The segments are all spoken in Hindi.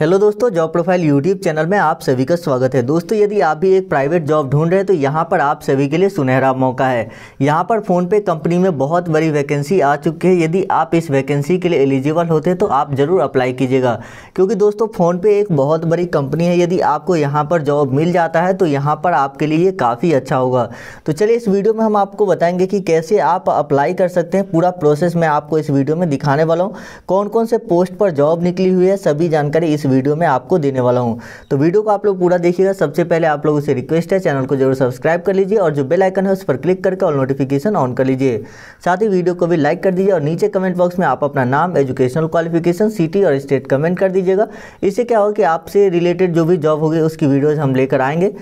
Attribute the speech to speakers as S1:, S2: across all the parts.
S1: हेलो दोस्तों जॉब प्रोफाइल यूट्यूब चैनल में आप सभी का स्वागत है दोस्तों यदि आप भी एक प्राइवेट जॉब ढूंढ रहे हैं तो यहाँ पर आप सभी के लिए सुनहरा मौका है यहाँ पर फ़ोन पे कंपनी में बहुत बड़ी वैकेंसी आ चुकी है यदि आप इस वैकेंसी के लिए एलिजिबल होते हैं तो आप ज़रूर अप्लाई कीजिएगा क्योंकि दोस्तों फ़ोनपे एक बहुत बड़ी कंपनी है यदि आपको यहाँ पर जॉब मिल जाता है तो यहाँ पर आपके लिए काफ़ी अच्छा होगा तो चलिए इस वीडियो में हम आपको बताएंगे कि कैसे आप अप्लाई कर सकते हैं पूरा प्रोसेस मैं आपको इस वीडियो में दिखाने वाला हूँ कौन कौन से पोस्ट पर जॉब निकली हुई है सभी जानकारी इस वीडियो में आपको देने वाला हूँ तो वीडियो को आप लोग पूरा देखिएगा सबसे पहले आप लोगों से रिक्वेस्ट है चैनल को जरूर सब्सक्राइब कर लीजिए और जो बेल आइकन है उस पर क्लिक करके और नोटिफिकेशन ऑन कर लीजिए साथ ही वीडियो को भी लाइक कर दीजिए और नीचे कमेंट बॉक्स में आप अपना नाम एजुकेशनल क्वालिफिकेशन सिटी और स्टेट कमेंट कर दीजिएगा इससे क्या होगा कि आपसे रिलेटेड जो भी जॉब होगी उसकी वीडियोज़ हम लेकर आएंगे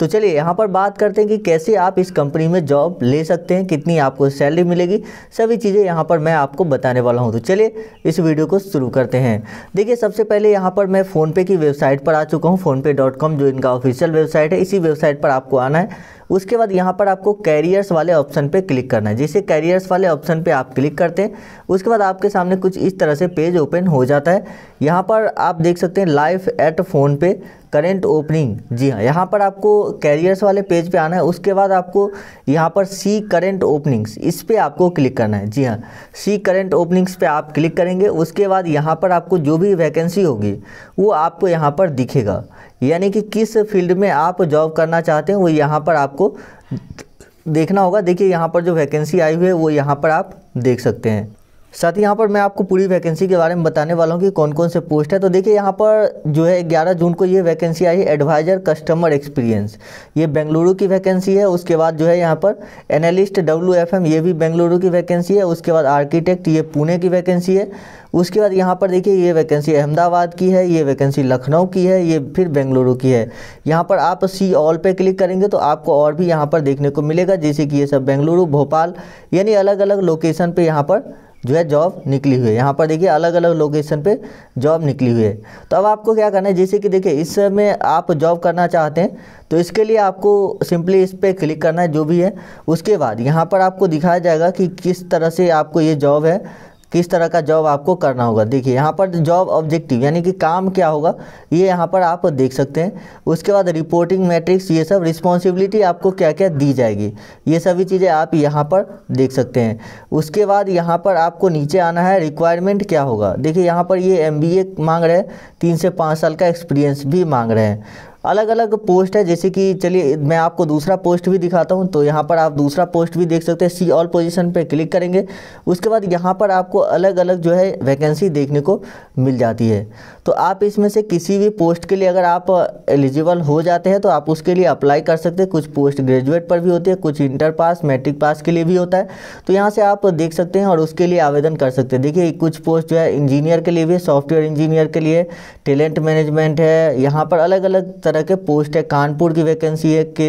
S1: तो चलिए यहाँ पर बात करते हैं कि कैसे आप इस कंपनी में जॉब ले सकते हैं कितनी आपको सैलरी मिलेगी सभी चीज़ें यहाँ पर मैं आपको बताने वाला हूँ तो चलिए इस वीडियो को शुरू करते हैं देखिए सबसे पहले यहाँ पर मैं फ़ोनपे की वेबसाइट पर आ चुका हूँ फ़ोनपे जो इनका ऑफिशियल वेबसाइट है इसी वेबसाइट पर आपको आना है उसके बाद यहाँ पर आपको कैरियर्स वाले ऑप्शन पे क्लिक करना है जैसे कैरियर्स वाले ऑप्शन पे आप क्लिक करते हैं उसके बाद आपके सामने कुछ इस तरह से पेज ओपन हो जाता है यहाँ पर आप देख सकते हैं लाइफ एट फ़ोन पे करेंट ओपनिंग जी हाँ यहाँ पर आपको कैरियर्स वाले पेज पे आना है उसके बाद आपको यहाँ पर सी करेंट ओपनिंग्स इस पर आपको क्लिक करना है जी हाँ सी करेंट ओपनिंग्स पे आप क्लिक करेंगे उसके बाद यहाँ पर आपको जो भी वैकेंसी होगी वो आपको यहाँ पर दिखेगा यानी कि किस फील्ड में आप जॉब करना चाहते हैं वो यहाँ पर आपको देखना होगा देखिए यहाँ पर जो वैकेंसी आई हुई है वो यहाँ पर आप देख सकते हैं साथ ही यहाँ पर मैं आपको पूरी वैकेंसी के बारे में बताने वाला हूँ कि कौन कौन से पोस्ट है तो देखिए यहाँ पर जो है 11 जून को ये वैकेंसी आई है एडवाइज़र कस्टमर एक्सपीरियंस ये बेंगलुरु की वैकेंसी है उसके बाद जो है यहाँ पर एनालिस्ट डब्ल्यू ये भी बेंगलुरु की वैकेंसी है उसके बाद आर्किटेक्ट ये पुणे की वैकेंसी है उसके बाद यहाँ पर देखिए ये वैकेंसी अहमदाबाद की है ये वैकेंसी लखनऊ की है ये फिर बेंगलुरु की है यहाँ पर आप सी ऑल पे क्लिक करेंगे तो आपको और भी यहाँ पर देखने को मिलेगा जैसे कि ये सब बेंगलुरु भोपाल यानी अलग अलग लोकेशन पर यहाँ पर जो है जॉब निकली हुई है यहाँ पर देखिए अलग अलग लोकेशन पे जॉब निकली हुई है तो अब आपको क्या करना है जैसे कि देखिए इस में आप जॉब करना चाहते हैं तो इसके लिए आपको सिंपली इस पर क्लिक करना है जो भी है उसके बाद यहाँ पर आपको दिखाया जाएगा कि किस तरह से आपको ये जॉब है किस तरह का जॉब आपको करना होगा देखिए यहाँ पर जॉब ऑब्जेक्टिव यानी कि काम क्या होगा ये यहाँ पर आप देख सकते हैं उसके बाद रिपोर्टिंग मैट्रिक्स ये सब रिस्पॉन्सिबिलिटी आपको क्या क्या दी जाएगी ये सभी चीज़ें आप यहाँ पर देख सकते हैं उसके बाद यहाँ पर आपको नीचे आना है रिक्वायरमेंट क्या होगा देखिए यहाँ पर ये एम मांग रहे हैं तीन से पाँच साल का एक्सपीरियंस भी मांग रहे हैं अलग अलग पोस्ट है जैसे कि चलिए मैं आपको दूसरा पोस्ट भी दिखाता हूँ तो यहाँ पर आप दूसरा पोस्ट भी देख सकते हैं सी ऑल पोजीशन पे क्लिक करेंगे उसके बाद यहाँ पर आपको अलग अलग जो है वैकेंसी देखने को मिल जाती है तो आप इसमें से किसी भी पोस्ट के लिए अगर आप एलिजिबल हो जाते हैं तो आप उसके लिए अप्लाई कर सकते हैं कुछ पोस्ट ग्रेजुएट पर भी होती है कुछ इंटर पास मैट्रिक पास के लिए भी होता है तो यहाँ से आप देख सकते हैं और उसके लिए आवेदन कर सकते हैं देखिए कुछ पोस्ट जो है इंजीनियर के लिए भी सॉफ्टवेयर इंजीनियर के लिए टैलेंट मैनेजमेंट है यहाँ पर अलग अलग तरह के पोस्ट है कानपुर की वैकेंसी है कि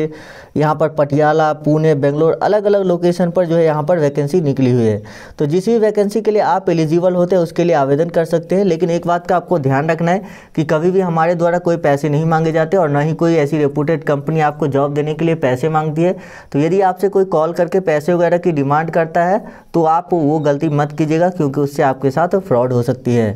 S1: यहाँ पर पटियाला पुणे बेंगलोर अलग अलग लोकेशन पर जो है यहाँ पर वैकेंसी निकली हुई है तो जिस भी वैकेंसी के लिए आप एलिजिबल होते हैं उसके लिए आवेदन कर सकते हैं लेकिन एक बात का आपको ध्यान रखना है कि कभी भी हमारे द्वारा कोई पैसे नहीं मांगे जाते और ना ही कोई ऐसी रेपूटेड कंपनी आपको जॉब देने के लिए पैसे मांगती है तो यदि आपसे कोई कॉल करके पैसे वगैरह की डिमांड करता है तो आप वो गलती मत कीजिएगा क्योंकि उससे आपके साथ फ्रॉड हो सकती है